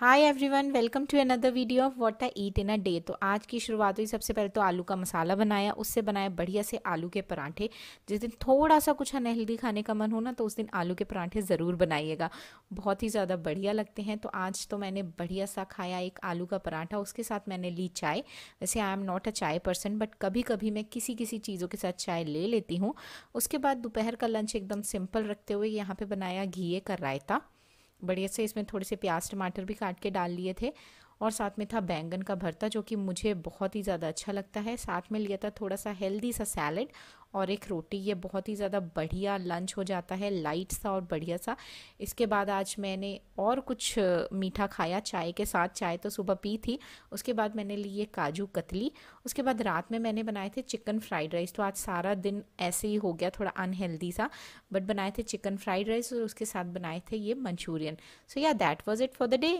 hi everyone welcome to another video of what I eat in a day तो आज की शुरुआत हुई सबसे पहले तो आलू का मसाला बनाया उससे बनाया बढ़िया से आलू के परांठे जिस दिन थोड़ा सा कुछ अनहेल्दी खाने का मन हो ना तो उस दिन आलू के परांठे ज़रूर बनाइएगा बहुत ही ज़्यादा बढ़िया लगते हैं तो आज तो मैंने बढ़िया सा खाया एक आलू का पराठा उसके साथ मैंने ली चाय वैसे आई एम नॉट अ चाय पर्सन बट कभी कभी मैं किसी किसी चीज़ों के साथ चाय ले लेती हूँ उसके बाद दोपहर का लंच एकदम सिंपल रखते हुए यहाँ पर बनाया घीए का रायता बढ़िया से इसमें थोड़े से प्याज टमाटर भी काट के डाल लिए थे और साथ में था बैंगन का भरता जो कि मुझे बहुत ही ज़्यादा अच्छा लगता है साथ में लिया था थोड़ा सा हेल्दी सा सैलड और एक रोटी ये बहुत ही ज़्यादा बढ़िया लंच हो जाता है लाइट सा और बढ़िया सा इसके बाद आज मैंने और कुछ मीठा खाया चाय के साथ चाय तो सुबह पी थी उसके बाद मैंने लिए काजू कतली उसके बाद रात में मैंने बनाए थे चिकन फ्राइड राइस तो आज सारा दिन ऐसे ही हो गया थोड़ा अनहेल्दी सा बट बनाए थे चिकन फ्राइड राइस और उसके साथ बनाए थे ये मंचूरियन सो या that was it for the day